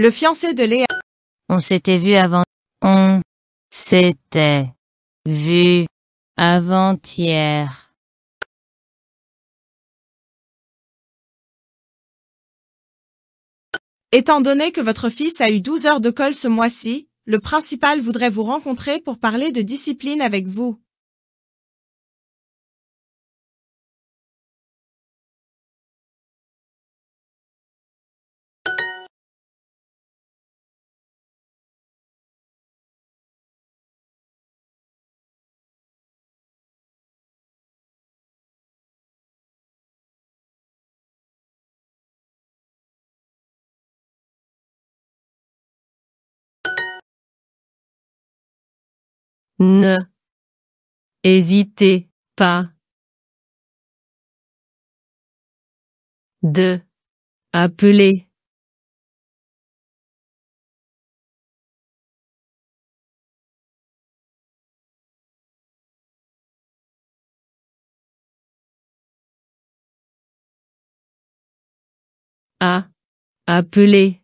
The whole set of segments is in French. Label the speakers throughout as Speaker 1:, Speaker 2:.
Speaker 1: Le fiancé de Léa. On s'était vu avant. On s'était vu avant-hier. Étant donné que votre fils a eu 12 heures de colle ce mois-ci, le principal voudrait vous rencontrer pour parler de discipline avec vous. Ne hésitez pas. De appeler. à appeler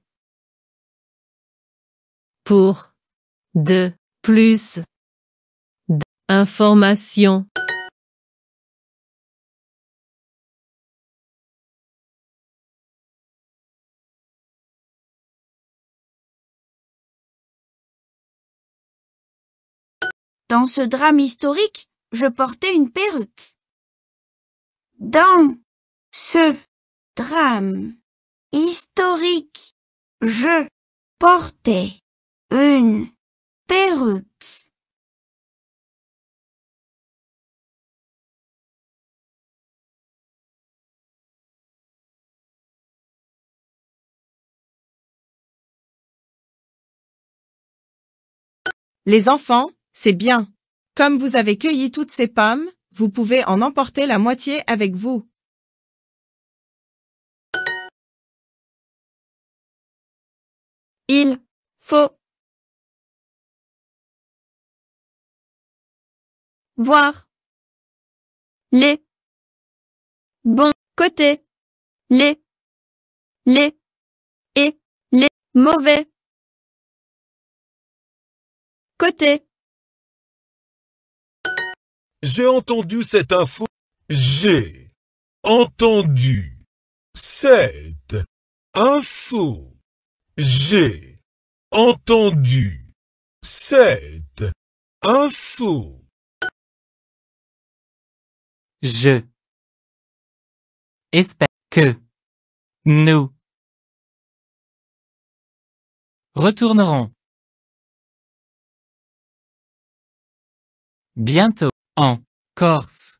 Speaker 1: pour de plus Information Dans ce drame historique, je portais une perruque. Dans ce drame historique, je portais une perruque. Les enfants, c'est bien. Comme vous avez cueilli toutes ces pommes, vous pouvez en emporter la moitié avec vous. Il faut voir les bons côtés, les, les et les mauvais Côté. J'ai entendu cette info. J'ai entendu cette info. J'ai entendu cette info. Je espère que nous retournerons Bientôt. En Corse.